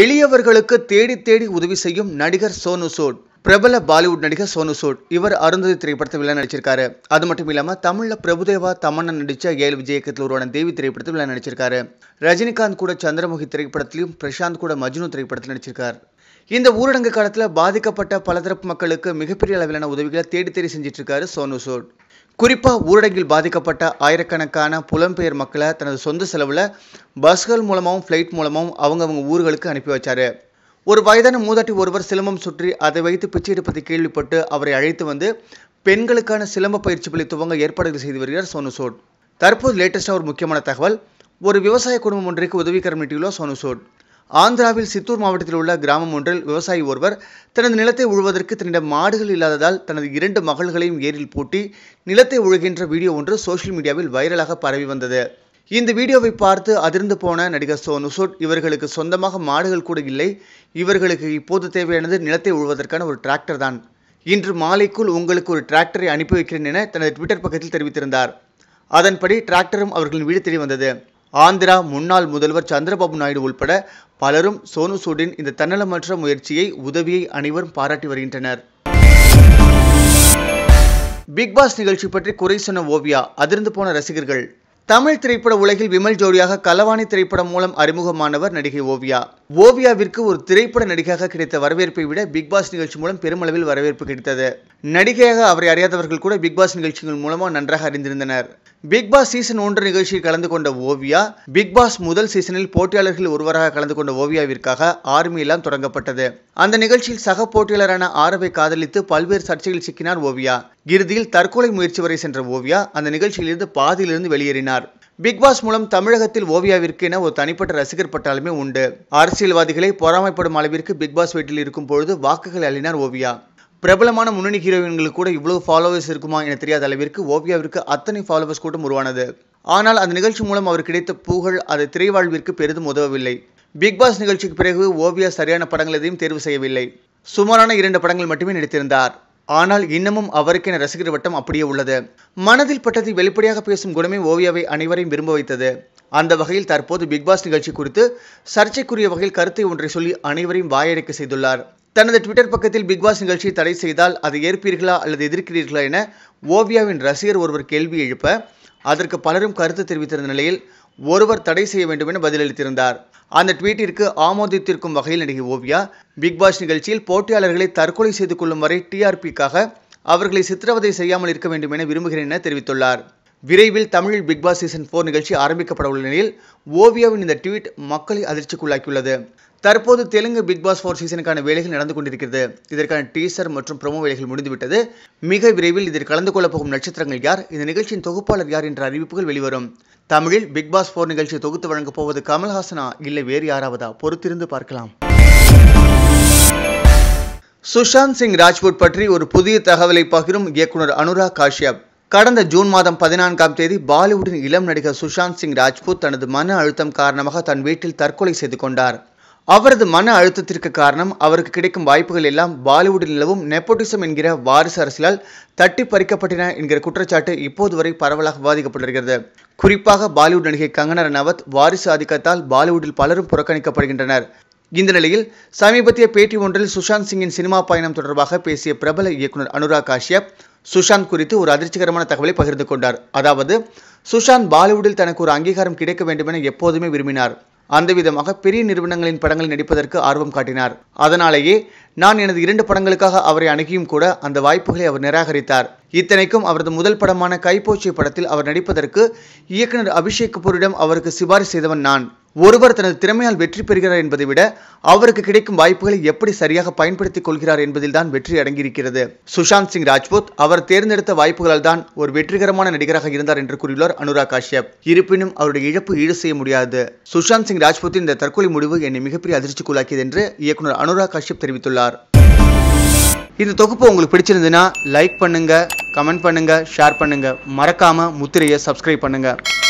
எளியவர்களுக்கு தேடி தேடி உதவி செய்யும் நடிகர் சோனு சோட் பிரபல பாலிவுட் நடிகர் சோனு சூட் இவர் அருந்ததி திரைப்படத்தில் விழா நடிச்சிருக்காரு அது மட்டும் இல்லாமல் தமிழில் பிரபுதேவா தமன்னன் நடித்த ஏழு விஜய் இயக்கத்தில் உருவான தேவி திரைப்படத்தில் விழா நடிச்சிருக்காரு ரஜினிகாந்த் கூட சந்திரமுகி திரைப்படத்திலும் பிரசாந்த் கூட மஜ்னு திரைப்படத்தில் நடிச்சிருக்கார் இந்த ஊரடங்கு காலத்தில் பாதிக்கப்பட்ட பலதரப்பு மக்களுக்கு மிகப்பெரிய அளவிலான உதவிகளை தேடி தேடி செஞ்சிட்டு இருக்காரு சோனு சூட் குறிப்பாக ஊரடங்கில் பாதிக்கப்பட்ட ஆயிரக்கணக்கான புலம்பெயர் மக்களை தனது சொந்த செலவில் பஸ்கள் மூலமாகவும் ஃப்ளைட் மூலமாகவும் அவங்கவுங்க ஊர்களுக்கு அனுப்பி வச்சாரு ஒரு வயதான மூதாட்டி ஒருவர் சிலம்பம் சுற்றி அதை வைத்து பிச்சை எடுப்பதை கேள்விப்பட்டு அவரை அழைத்து வந்து பெண்களுக்கான சிலம்ப பயிற்சி பள்ளி துவங்க ஏற்பாடுகள் செய்து வருகிறார் சோனு சோட் தற்போது லேட்டஸ்டாக ஒரு முக்கியமான தகவல் ஒரு விவசாய குடும்பம் ஒன்றிற்கு உதவிகரம் நீட்டியுள்ளார் சோனு சோட் ஆந்திராவில் சித்தூர் மாவட்டத்தில் உள்ள கிராமம் ஒன்றில் விவசாயி ஒருவர் தனது நிலத்தை உழுவதற்கு தன்னிடம் மாடுகள் இல்லாததால் தனது இரண்டு மகள்களையும் ஏரில் பூட்டி நிலத்தை உழுகின்ற வீடியோ ஒன்று சோஷியல் மீடியாவில் வைரலாக பரவி வந்தது இந்த வீடியோவை பார்த்து அதிர்ந்து போன நடிகர் சோனு சூட் இவர்களுக்கு சொந்தமாக மாடுகள் கூட இல்லை இவர்களுக்கு இப்போது தேவையானது நிலத்தை உழுவதற்கான ஒரு டிராக்டர் தான் இன்று மாலைக்குள் உங்களுக்கு ஒரு டிராக்டரை அனுப்பி வைக்கிறேன் என தனது ட்விட்டர் பக்கத்தில் தெரிவித்திருந்தார் அதன்படி டிராக்டரும் அவர்களின் வீடு தெரிய வந்தது ஆந்திரா முன்னாள் முதல்வர் சந்திரபாபு நாயுடு உள்பட பலரும் சோனு சூடின் இந்த தன்னலமற்ற முயற்சியை உதவியை அனைவரும் பாராட்டி வருகின்றனர் பிக் பாஸ் நிகழ்ச்சி பற்றி குறை சொன்ன ஓவியா அதிர்ந்து போன ரசிகர்கள் தமிழ் திரைப்பட உலகில் விமல் ஜோடியாக கலவாணி திரைப்படம் மூலம் அறிமுகமானவர் நடிகை ஓவியா ஓவியாவிற்கு ஒரு திரைப்பட நடிகையாக கிடைத்த வரவேற்பை விட பிக் பாஸ் நிகழ்ச்சி மூலம் பெருமளவில் வரவேற்பு கிடைத்தது நடிகையாக அவரை அறியாதவர்கள் கூட பிக் பாஸ் நிகழ்ச்சிகள் மூலமாக நன்றாக அறிந்திருந்தனர் பிக் பாஸ் சீசன் ஒன்று நிகழ்ச்சியில் கலந்து கொண்ட ஓவியா பிக் பாஸ் முதல் சீசனில் போட்டியாளர்கள் ஒருவராக கலந்து கொண்ட ஓவியாவிற்காக ஆர்மி எல்லாம் தொடங்கப்பட்டது அந்த நிகழ்ச்சியில் சக போட்டியாளரான ஆரவை காதலித்து பல்வேறு சர்ச்சைகள் சிக்கினார் ஓவியா இறுதியில் தற்கொலை முயற்சி வரை சென்ற ஓவியா அந்த நிகழ்ச்சியிலிருந்து பாதியிலிருந்து வெளியேறினார் பிக்பாஸ் மூலம் தமிழகத்தில் ஓவியாவிற்கு என ஒரு தனிப்பட்ட ரசிகர் பட்டாலுமே உண்டு அரசியல்வாதிகளை பொறாமைப்படும் அளவிற்கு பிக்பாஸ் வீட்டில் இருக்கும் பொழுது வாக்குகள் அள்ளினார் ஓவியா பிரபலமான முன்னணி ஹீரோயின்களுக்கு கூட இவ்வளவு ஃபாலோவர்ஸ் இருக்குமா என தெரியாத அளவிற்கு ஓவியாவிற்கு அத்தனை ஃபாலோவர்ஸ் கூட்டம் உருவானது ஆனால் அந்த நிகழ்ச்சி மூலம் அவர் கிடைத்த புகழ் அது திரைவாழ்விற்கு பெரிதும் உதவவில்லை பிக்பாஸ் நிகழ்ச்சிக்கு பிறகு ஓவியா சரியான படங்கள் எதையும் தேர்வு செய்யவில்லை சுமாரான இரண்டு படங்கள் மட்டுமே நடித்திருந்தார் ஆனால் இன்னமும் அவருக்கென ரசிகர் வட்டம் அப்படியே உள்ளது மனதில் பட்டதை வெளிப்படையாக பேசும் குணமே ஓவியாவை அனைவரையும் விரும்ப வைத்தது அந்த வகையில் தற்போது பிக்பாஸ் நிகழ்ச்சி குறித்து சர்ச்சைக்குரிய வகையில் கருத்தை ஒன்றை சொல்லி அனைவரையும் வாயடைக்க செய்துள்ளார் தனது ட்விட்டர் பக்கத்தில் பிக்பாஸ் நிகழ்ச்சியை தடை செய்தால் அதை ஏற்பீர்களா அல்லது எதிர்க்கிறீர்களா என ஓவியாவின் ரசிகர் ஒருவர் கேள்வி எழுப்ப அதற்கு பலரும் கருத்து தெரிவித்திருந்த நிலையில் ஒருவர் தடை செய்ய வேண்டும் என பதிலளித்திருந்தார் அந்த ட்வீட்டிற்கு ஆமோதித்திருக்கும் வகையில் நடிகை ஓவியா பிக் பாஸ் நிகழ்ச்சியில் போட்டியாளர்களை தற்கொலை செய்து கொள்ளும் வரை டிஆர்பிக்காக அவர்களை சித்திரவதை செய்யாமல் இருக்க வேண்டும் என விரும்புகிறேன் என தெரிவித்துள்ளார் விரைவில் தமிழில் பிக்பாஸ் சீசன் ஃபோர் நிகழ்ச்சி ஆரம்பிக்கப்பட உள்ள நிலையில் ஓவியாவின் இந்த ட்வீட் மக்களை அதிர்ச்சிக்குள்ளாக்கியுள்ளது தற்போது தெலுங்கு பிக்பாஸ் ஃபோர் சீசனுக்கான வேலைகள் நடந்து கொண்டிருக்கிறது இதற்கான டீசர் மற்றும் ப்ரோமோ வேலைகள் முடிந்துவிட்டது மிக விரைவில் இதில் கலந்து கொள்ளப் போகும் நட்சத்திரங்கள் யார் இந்த நிகழ்ச்சியின் தொகுப்பாளர் யார் என்ற அறிவிப்புகள் வெளிவரும் தமிழில் பிக்பாஸ் ஃபோர் நிகழ்ச்சியை தொகுத்து வழங்கப் போவது கமல்ஹாசனா இல்லை வேறு யாராவதா பொறுத்திருந்து பார்க்கலாம் சுஷாந்த் சிங் ராஜ்பூட் பற்றி ஒரு புதிய தகவலை பகிரும் இயக்குனர் அனுராக் காஷ்யப் கடந்த ஜூன் மாதம் பதினான்காம் தேதி பாலிவுட்டின் இளம் நடிகர் சுஷாந்த் சிங் ராஜ்பூத் தனது மன அழுத்தம் காரணமாக தன் வீட்டில் தற்கொலை செய்து கொண்டார் அவரது மன அழுத்தத்திற்கு காரணம் அவருக்கு கிடைக்கும் வாய்ப்புகள் எல்லாம் பாலிவுட்டில் நிலவும் நெப்போட்டிசம் என்கிற வாரிசு அரசியலால் தட்டி பறிக்கப்பட்டன என்கிற குற்றச்சாட்டு இப்போது வரை பரவலாக பாதிக்கப்படுகிறது குறிப்பாக பாலிவுட் நடிகை கங்கனா ரனாவத் வாரிசு ஆதிக்கத்தால் பாலிவுட்டில் பலரும் புறக்கணிக்கப்படுகின்றனர் இந்த நிலையில் சமீபத்திய பேட்டி ஒன்றில் சுஷாந்த் சிங்கின் சினிமா பயணம் தொடர்பாக பேசிய பிரபல இயக்குனர் அனுராக் காஷ்யப் சுஷாந்த் குறித்து ஒரு அதிர்ச்சிகரமான தகவலை பகிர்ந்து கொண்டார் அதாவது சுஷாந்த் பாலிவுட்டில் தனக்கு ஒரு அங்கீகாரம் கிடைக்க வேண்டும் என எப்போதுமே விரும்பினார் அந்த விதமாக பெரிய நிறுவனங்களின் படங்களில் நடிப்பதற்கு ஆர்வம் காட்டினார் அதனாலேயே நான் எனது இரண்டு படங்களுக்காக அவரை அணுகியும் கூட அந்த வாய்ப்புகளை அவர் நிராகரித்தார் இத்தனைக்கும் அவரது முதல் படமான கைப்போச்சி படத்தில் அவர் நடிப்பதற்கு இயக்குனர் அபிஷேக் கபூரிடம் அவருக்கு சிபாரிசு செய்தவன் நான் ஒருவர் தனது திறமையால் வெற்றி பெறுகிறார் என்பதை விட அவருக்கு கிடைக்கும் வாய்ப்புகளை எப்படி சரியாக பயன்படுத்திக் கொள்கிறார் என்பதில்தான் வெற்றி அடங்கியிருக்கிறது சுஷாந்த் சிங் ராஜ்பூத் அவர் தேர்ந்தெடுத்த வாய்ப்புகளால் தான் ஒரு வெற்றிகரமான நடிகராக இருந்தார் என்று கூறியுள்ளார் அனுராக் காஷ்யப் இருப்பினும் அவருடைய இழப்பு ஈடு செய்ய முடியாது சுஷாந்த் சிங் ராஜ்பூத்தின் இந்த தற்கொலை முடிவு என்னை மிகப்பெரிய அதிர்ச்சிக்குள்ளாக்கியது என்று இயக்குனர் அனுராக் காஷ்யப் தெரிவித்துள்ளார் இந்த தொகுப்பு உங்களுக்கு பிடிச்சிருந்ததுன்னா லைக் பண்ணுங்க கமெண்ட் பண்ணுங்க ஷேர் பண்ணுங்க மறக்காம முத்திரையை சப்ஸ்கிரைப் பண்ணுங்க